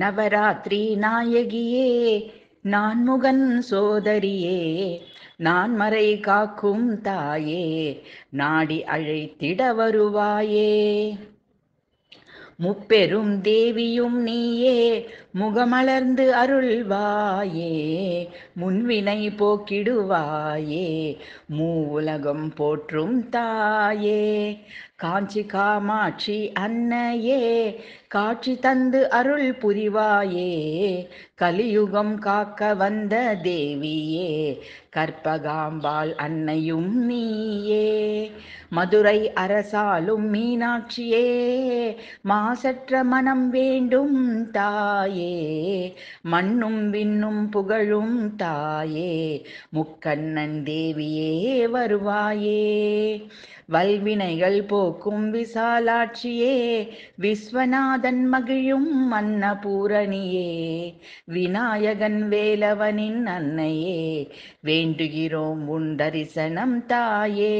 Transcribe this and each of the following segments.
நவராத்திரி நாயகியே நான்முகன் சோதரியே நான் மறை காக்கும் தாயே நாடி அழைத்திட வருவாயே முப்பெரும் தேவியும் நீயே முகமலர்ந்து அருள்வாயே முன்வினை போக்கிடுவாயே மூ உலகம் போற்றும் தாயே காஞ்சி காமாட்சி அன்னையே காட்சி தந்து அருள் புரிவாயே கலியுகம் காக்க வந்த தேவியே கற்பகாம்பாள் அன்னையும் நீயே மதுரை அரசாலும் மீனாட்சியே மாசற்ற மனம் வேண்டும் தாயே மண்ணும் விண்ணும் புகழும் தாயே முக்கண்ணன் தேவியே வருவாயே வல்வினைகள் போக்கும் விசாலாட்சியே விஸ்வநாதன் மகிழும் அன்னபூரணியே விநாயகன் வேலவனின் அன்னையே வேண்டுகிறோம் உன் தரிசனம் தாயே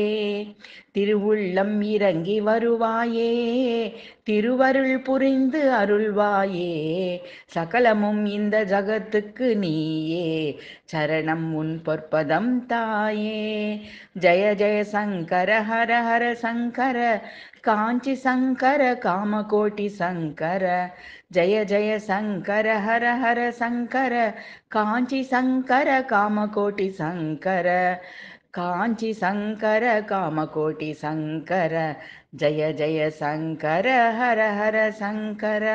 திருவுள்ளம் இறங்கி வருவாயே திருவருள் புரிந்து அருள்வாயே சகலமும் இந்த ஜகத்துக்கு நீயே சரணம் உன் பொற்பதம் தாயே ஜய ஜய சங்கர ஹர హర శంకర కాంచి శంకర కామకోటి శంకర జయ జయ శంకర హర హర శంకర కాంచి శంకర కామకోటి శంకర కాంచి శంకర కామకోటి శంకర జయ జయ శంకర హర హర శంకర